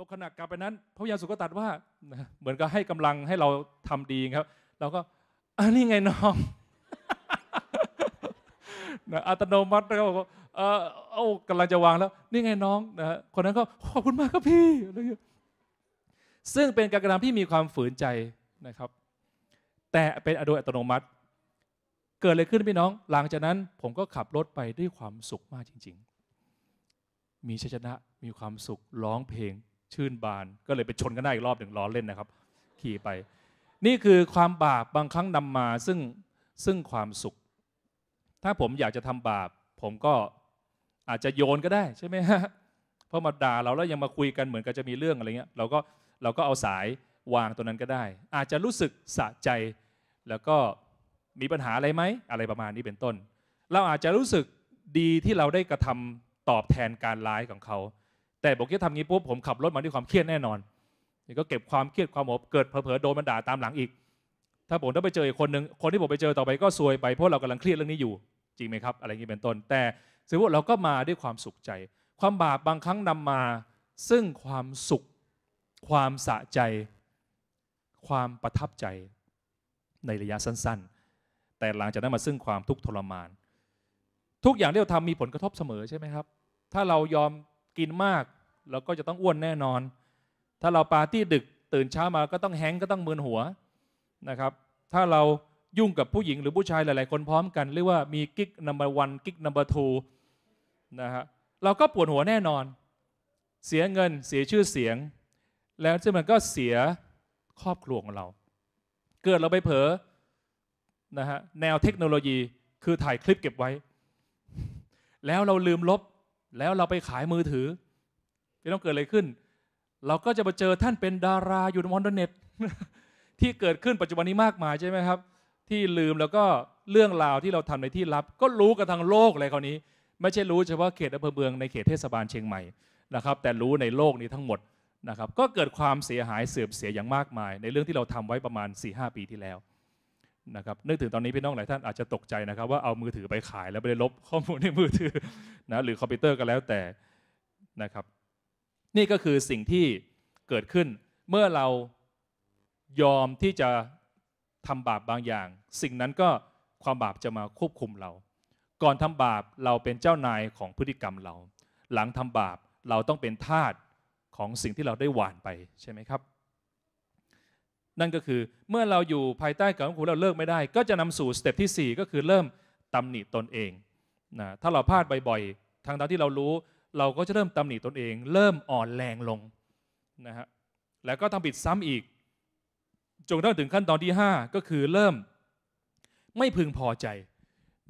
ตกขณะกลับไปนั้น พระยาสุก็ตัดว่าเหมือนก็ให้กำลังให้เราทำดีครับเราก็อันนี้ไงน้องนะอัตโนมัตินะครับบอกว่าเออโอ้กำลังจะวางแล้ว นี่ไงน้องนะคนนั้นก็ขอบคุณมากครับพี่ ซึ่งเป็นการกระทำที่มีความฝืนใจนะครับ แต่เป็นอโดยอัตโนมัติ เกิดอะไรขึ้นพี่น้อง หลังจากนั้นผมก็ขับรถไปด้วยความสุขมากจริง ๆ มีชัยชนะมีความสุขร้องเพลงชื่นบาน ก็เลยไปชนกันได้อีกรอบหนึ่งล้อเล่นนะครับ ขี่ไป นี่คือความบาปบางครั้งนำมาซึ่งซึ่งความสุข ถ้าผมอยากจะทำบาปผมก็อาจจะโยนก็ได้ใช่ไหมฮะเพราะมาด่าเราแล้วยังมาคุยกันเหมือนกับจะมีเรื่องอะไรเงี้ยเราก็เราก็เอาสายวางตัวนั้นก็ได้ อาจจะรู้สึกสะใจ แล้วก็มีปัญหาอะไรไหมอะไรประมาณนี้เป็นต้น เราอาจจะรู้สึกดีที่เราได้กระทำตอบแทนการร้ายของเขาแต่บอกที่ทำงี้ปุ๊บผมขับรถมาด้วยความเครียดแน่นอนนี่ก็เก็บความเครียดความโมเกิดเผลอๆโดนมันด่าตามหลังอีก ถ้าผมต้องไปเจออีกคนหนึ่งคนที่ผมไปเจอต่อไปก็ซวยไปเพราะเรากำลังเครียดเรื่องนี้อยู่ จริงไหมครับ อะไรงี้เป็นต้นแต่สมมติเราก็มาด้วยความสุขใจ ความบาปบางครั้งนำมา ซึ่งความสุข ความสะใจ ความประทับใจในระยะสั้น ๆ แต่หลังจากนั้นมาซึ่งความทุกข์ทรมาน ทุกอย่างที่เราทำมีผลกระทบเสมอใช่ไหมครับ ถ้าเรายอมกินมากเราก็จะต้องอ้วนแน่นอน ถ้าเราปาร์ตี้ดึกตื่นเช้ามาก็ต้องแฮงก็ต้องมืนหัวนะครับ ถ้าเรายุ่งกับผู้หญิงหรือผู้ชายหลายๆคนพร้อมกัน เรียกว่ามีกิ๊กนัมเบอร์วันกิ๊กนัมเบอร์ทูนะฮะ เราก็ปวดหัวแน่นอน เสียเงินเสียชื่อเสียง แล้วที่มันก็เสียครอบครัวของเรา เกิดเราไปเผลอนะฮะแนวเทคโนโลยีคือถ่ายคลิปเก็บไว้ แล้วเราลืมลบแล้วเราไปขายมือถือจะต้องเกิดอะไรขึ้น เราก็จะมาเจอท่านเป็นดาราอยู่ในอินเทอร์เน็ต ที่เกิดขึ้นปัจจุบันนี้มากมายใช่ไหมครับ ที่ลืมแล้วก็เรื่องราวที่เราทำในที่ลับ ก็รู้กันทางโลกเลยคราวนี้ ไม่ใช่รู้เฉพาะเขตอำเภอเมืองในเขตเทศบาลเชียงใหม่นะครับ แต่รู้ในโลกนี้ทั้งหมดนะครับ ก็เกิดความเสียหายเสื่อมเสียอย่างมากมาย ในเรื่องที่เราทำไว้ประมาณ4ีหปีที่แล้วนะครับนึกถึงตอนนี้พี่น้องหลายท่านอาจจะตกใจนะครับ ว่าเอามือถือไปขายแล้วไปลบข้อมูลในมือถือนะหรือคอมพิวเตอร์ก็แล้วแต่นะครับนี่ก็คือสิ่งที่เกิดขึ้นเมื่อเรายอมที่จะทำบาปบางอย่าง สิ่งนั้นก็ความบาปจะมาควบคุมเรา ก่อนทำบาปเราเป็นเจ้านายของพฤติกรรมเรา หลังทำบาปเราต้องเป็นทาสของสิ่งที่เราได้หวานไปใช่ไหมครับ นั่นก็คือเมื่อเราอยู่ภายใต้การควบคุมเราเลิกไม่ได้ ก็จะนำสู่สเต็ปที่4 ก็คือเริ่มตำหนิตนเองนะถ้าเราพลาดบ่อยๆทางนที่เรารู้เราก็จะเริ่มตำหนิตนเอง เริ่มอ่อนแรงลงนะฮะ แล้วก็ทำผิดซ้ำอีก จนกระทั่งถึงขั้นตอนที่ 5 ก็คือเริ่มไม่พึงพอใจ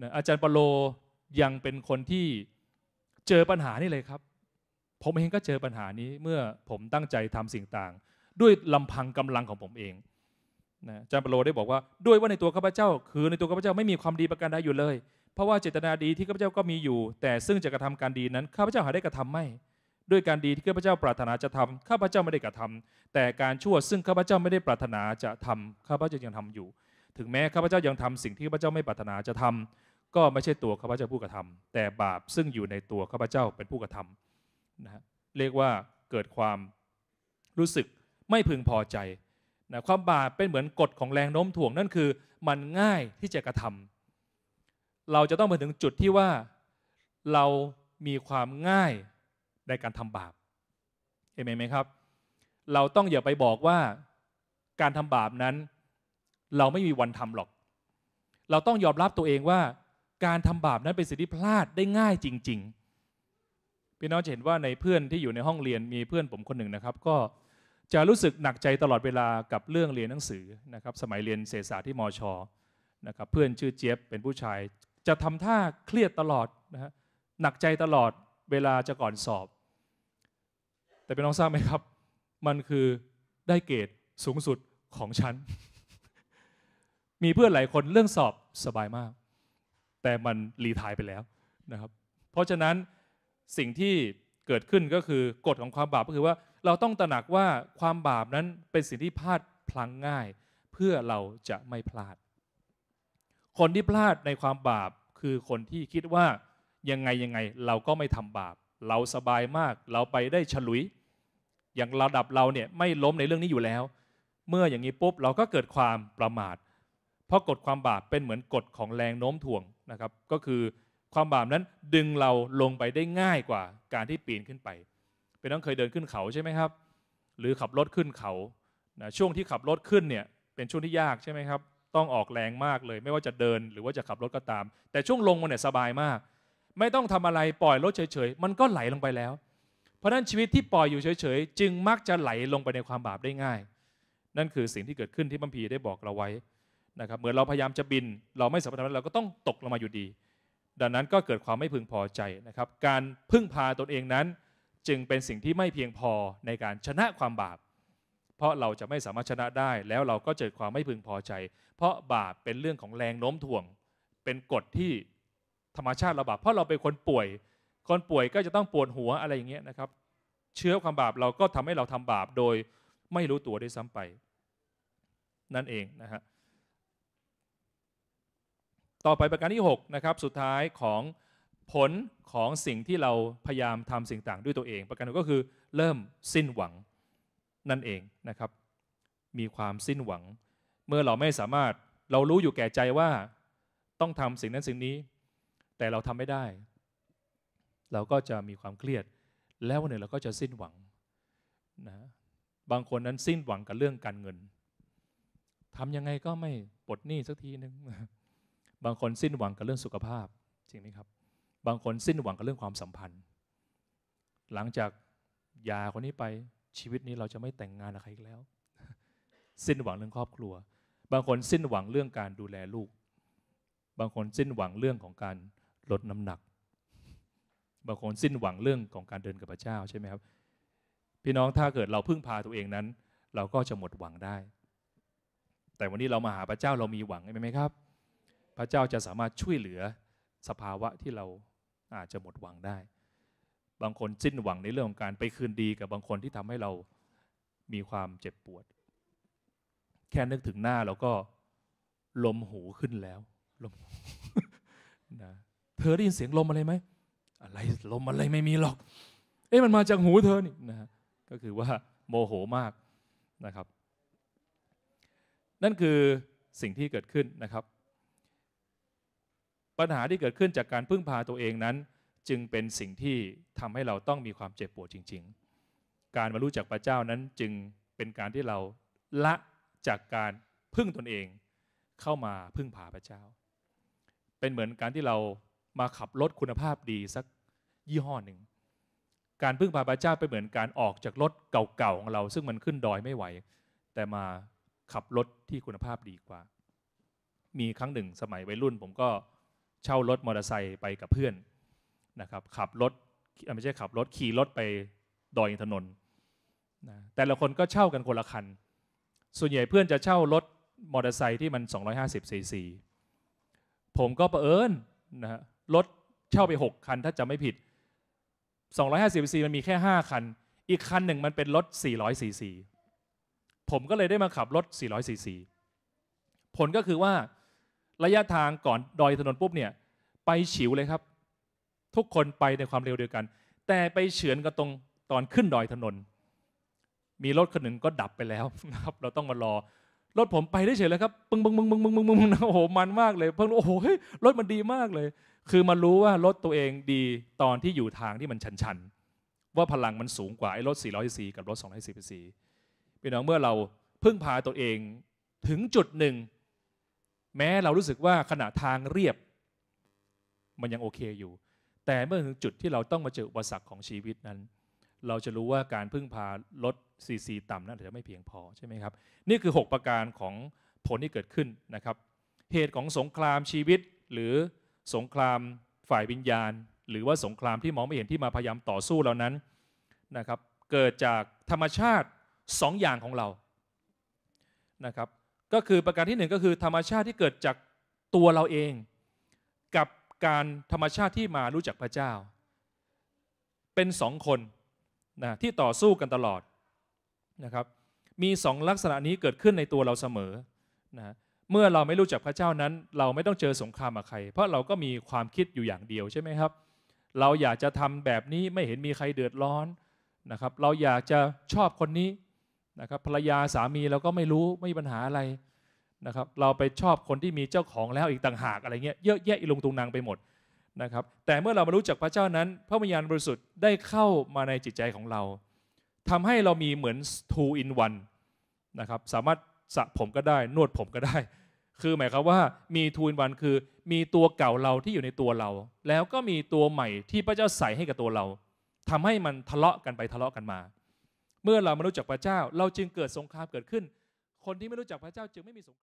นะอาจารย์ปโลยังเป็นคนที่เจอปัญหานี่เลยครับ ผมเองก็เจอปัญหานี้เมื่อผมตั้งใจทำสิ่งต่าง ด้วยลำพังกำลังของผมเองนะอาจารย์ปโลได้บอกว่าด้วยว่าในตัวข้าพเจ้า คือในตัวข้าพเจ้าไม่มีความดีประการใดอยู่เลยเพราะว่าเจตนาดีที่ข้าพเจ้าก็มีอยู่ แต่ซึ่งจะกระทำการดีนั้นข้าพเจ้าหาได้กระทำไม่ ด้วยการดีที่ข้าพเจ้าปรารถนาจะทำข้าพเจ้าไม่ได้กระทำ แต่การชั่วซึ่งข้าพเจ้าไม่ได้ปรารถนาจะทำข้าพเจ้ายังทำอยู่ ถึงแม้ข้าพเจ้ายังทำสิ่งที่ข้าพเจ้าไม่ปรารถนาจะทำ ก็ไม่ใช่ตัวข้าพเจ้าผู้กระทำ แต่บาปซึ่งอยู่ในตัวข้าพเจ้าเป็นผู้กระทำนะเรียกว่าเกิดความ รู้สึกไม่พึงพอใจนะความบาปเป็นเหมือนกฎของแรงโน้มถ่วงนั่นคือมันง่ายที่จะกระทำเราจะต้องไปถึงจุดที่ว่าเรามีความง่ายในการทำบาปเห็นไหมครับ เราต้องอย่าไปบอกว่าการทำบาปนั้น เราไม่มีวันทำหรอก เราต้องยอมรับตัวเองว่า การทำบาปนั้นเป็นสิ่งที่พลาดได้ง่ายจริงๆ พี่น้องจะเห็นว่าในเพื่อนที่อยู่ในห้องเรียนมีเพื่อนผมคนหนึ่งนะครับ ก็จะรู้สึกหนักใจตลอดเวลากับเรื่องเรียนหนังสือนะครับสมัยเรียนเศรษฐศาสตร์ที่มอชอนะครับเพื่อนชื่อเจี๊ยบเป็นผู้ชายจะทำท่าเครียดตลอดนะฮะหนักใจตลอดเวลาจะก่อนสอบ แต่เป็นน้องทราบไหมครับ มันคือได้เกรดสูงสุดของฉันมีเพื่อนหลายคนเรื่องสอบสบายมาก แต่มันรีทายไปแล้วนะครับเพราะฉะนั้นสิ่งที่เกิดขึ้นก็คือกฎของความบาปก็คือว่า เราต้องตระหนักว่าความบาปนั้นเป็นสิ่งที่พลาดพลั้งง่าย เพื่อเราจะไม่พลาดคนที่พลาดในความบาปคือคนที่คิดว่ายังไงยังไงเราก็ไม่ทำบาป เราสบายมากเราไปได้ฉลุย อย่างระดับเราเนี่ยไม่ล้มในเรื่องนี้อยู่แล้ว เมื่ออย่างนี้ปุ๊บเราก็เกิดความประมาท เพราะกฎความบาปเป็นเหมือนกฎของแรงโน้มถ่วงนะครับ ก็คือความบาปนั้นดึงเราลงไปได้ง่ายกว่าการที่ปีนขึ้นไปเป็นต้องเคยเดินขึ้นเขาใช่ไหมครับ หรือขับรถขึ้นเขานะช่วงที่ขับรถขึ้นเนี่ยเป็นช่วงที่ยากใช่ไหมครับต้องออกแรงมากเลย ไม่ว่าจะเดินหรือว่าจะขับรถก็ตาม แต่ช่วงลงมันเนี่ยสบายมาก ไม่ต้องทำอะไรปล่อยรถเฉยๆมันก็ไหลลงไปแล้ว เพราะนั้นชีวิตที่ปล่อยอยู่เฉยๆจึงมักจะไหลลงไปในความบาปได้ง่าย นั่นคือสิ่งที่เกิดขึ้นที่บัมพีได้บอกเราไว้นะครับเหมือนเราพยายามจะบิน เราไม่สำเร็จเราก็ต้องตกลงมาอยู่ดี ดังนั้นก็เกิดความไม่พึงพอใจนะครับการพึ่งพาตนเองนั้น จึงเป็นสิ่งที่ไม่เพียงพอในการชนะความบาปเพราะเราจะไม่สามารถชนะได้แล้วเราก็เจอความไม่พึงพอใจ เพราะบาปเป็นเรื่องของแรงโน้มถ่วง เป็นกฎที่ธรรมชาติเราบาปเพราะเราเป็นคนป่วย คนป่วยก็จะต้องปวดหัวอะไรอย่างเงี้ยนะครับ เชื้อความบาปเราก็ทำให้เราทำบาปโดยไม่รู้ตัวด้วยซ้ำไป นั่นเองนะฮะต่อไปประการที่6นะครับสุดท้ายของผลของสิ่งที่เราพยายามทำสิ่งต่างด้วยตัวเอง ประการก็คือเริ่มสิ้นหวังนั่นเองนะครับ มีความสิ้นหวัง เมื่อเราไม่สามารถเรารู้อยู่แก่ใจว่า ต้องทำสิ่งนั้นสิ่งนี้ แต่เราทำไม่ได้ เราก็จะมีความเครียดแล้ววันหนึ่งเราก็จะสิ้นหวังนะบางคนนั้นสิ้นหวังกับเรื่องการเงินทำยังไงก็ไม่ปลดหนี้สักทีหนึ่งบางคนสิ้นหวังกับเรื่องสุขภาพจริงไหมครับ บางคนสิ้นหวังกับเรื่องความสัมพันธ์ หลังจากยาคนนี้ไปชีวิตนี้เราจะไม่แต่งงานกับใครอีกแล้ว สิ้นหวังเรื่องครอบครัว บางคนสิ้นหวังเรื่องการดูแลลูก บางคนสิ้นหวังเรื่องของการลดน้ำหนัก บางคนสิ้นหวังเรื่องของการเดินกับพระเจ้าใช่ไหมครับพี่น้องถ้าเกิดเราพึ่งพาตัวเองนั้น เราก็จะหมดหวังได้ แต่วันนี้เรามาหาพระเจ้าเรามีหวังใช่ไหมครับ พระเจ้าจะสามารถช่วยเหลือสภาวะที่เราอาจจะหมดหวังได้บางคนสิ้นหวังในเรื่องของการไปคืนดีกับบางคนที่ทำให้เรา มีความเจ็บปวด แค่นึกถึงหน้าเราก็ลมหูขึ้นแล้วลมนะเธอได้ยินเสียงลมอะไรไหมอะไรลมอะไรไม่มีหรอก เอ๊ะมันมาจากหูเธอนี่นะก็คือว่า โมโหมากนะครับ นั่นคือสิ่งที่เกิดขึ้นนะครับ ปัญหาที่เกิดขึ้นจากการพึ่งพาตัวเองนั้นจึงเป็นสิ่งที่ทำให้เราต้องมีความเจ็บปวดจริง ๆ การมารู้จักพระเจ้านั้นจึงเป็นการที่เราละจากการพึ่งตนเองเข้ามาพึ่งพาพระเจ้า เป็นเหมือนการที่เรามาขับรถคุณภาพดีสักยี่ห้อหนึ่ง การพึ่งพาพระเจ้าเป็นเหมือนการออกจากรถเก่าๆของเราซึ่งมันขึ้นดอยไม่ไหว แต่มาขับรถที่คุณภาพดีกว่า มีครั้งหนึ่งสมัยวัยรุ่นผมก็เช่ารถมอเตอร์ไซค์ไปกับเพื่อนนะครับขับรถไม่ใช่ขับรถขี่รถไปดอยอินทนนท์นะแต่ละคนก็เช่ากันคนละคัน ส่วนใหญ่เพื่อนจะเช่ารถมอเตอร์ไซค์ที่มัน 250ซีซีผมก็ประเอิญนะฮะรถเช่าไป 6 คัน ถ้าจะไม่ผิด 250ซีซีมันมีแค่ 5คัน อีกคันหนึ่งมันเป็นรถ400ซีซีผมก็เลยได้มาขับรถ400ซีซีผลก็คือว่าระยะทางก่อนดอยถนนปุ๊บเนี่ยไปฉิวเลยครับทุกคนไปในความเร็วเดียวกัน แต่ไปเฉือนกันตรงตอนขึ้นดอยถนน มีรถคันหนึ่งก็ดับไปแล้วนะครับ เราต้องมารอ รถผมไปได้เฉยเลยครับปึ้งปึ้งปึ้งปึ้งปึ้งปึ้งปึ้งโอ้โห มันมากเลย เพิ่งโอ้โหรถมันดีมากเลย คือมารู้ว่ารถตัวเองดีตอนที่อยู่ทางที่มันชันชันว่าพลังมันสูงกว่าไอ้รถ400ซีกับรถ200ซีพี่น้องเมื่อเราพึ่งพาตัวเองถึงจุดหนึ่ง แม้เรารู้สึกว่าขณะทางเรียบ มันยังโอเคอยู่แต่เมื่อถึงจุดที่เราต้องมาเจออุปสรรคของชีวิตนั้น เราจะรู้ว่าการพึ่งพาลดซีซีต่ำนั้นอาจจะไม่เพียงพอใช่ไหมครับ นี่คือ 6 ประการของผลที่เกิดขึ้นนะครับ เหตุของสงครามชีวิตหรือสงครามฝ่ายวิญญาณ หรือว่าสงครามที่มองไม่เห็นที่มาพยายามต่อสู้เหล่านั้นนะครับ เกิดจากธรรมชาติ2อย่างของเรานะครับ ก็คือประการที่ 1 ก็คือธรรมชาติที่เกิดจากตัวเราเองกับการธรรมชาติที่มารู้จักพระเจ้า เป็นสองคนนะที่ต่อสู้กันตลอดนะครับมีสองลักษณะนี้เกิดขึ้นในตัวเราเสมอนะเมื่อเราไม่รู้จักพระเจ้านั้น เราไม่ต้องเจอสงครามกับใคร เพราะเราก็มีความคิดอยู่อย่างเดียวใช่ไหมครับ เราอยากจะทำแบบนี้ไม่เห็นมีใครเดือดร้อนนะครับ เราอยากจะชอบคนนี้นะครับภรรยาสามีเราก็ไม่รู้ไม่มีปัญหาอะไรนะครับเราไปชอบคนที่มีเจ้าของแล้วอีกต่างหากอะไรเงี้ยเยอะแยะอีลงตุงนางไปหมดนะครับแต่เมื่อเรามารู้จักพระเจ้านั้นพระวิญญาณบริสุทธิ์ได้เข้ามาในจิตใจของเราทำให้เรามีเหมือน two in one นะครับสามารถสระผมก็ได้ นวดผมก็ได้คือหมายความว่ามีทูนวันคือมีตัวเก่าเราที่อยู่ในตัวเรา แล้วก็มีตัวใหม่ที่พระเจ้าใส่ให้กับตัวเรา ทำให้มันทะเลาะกันไปทะเลาะกันมา เมื่อเรามารู้จักพระเจ้าเราจึงเกิดสงครามเกิดขึ้น คนที่ไม่รู้จักพระเจ้าจึงไม่มีสงคราม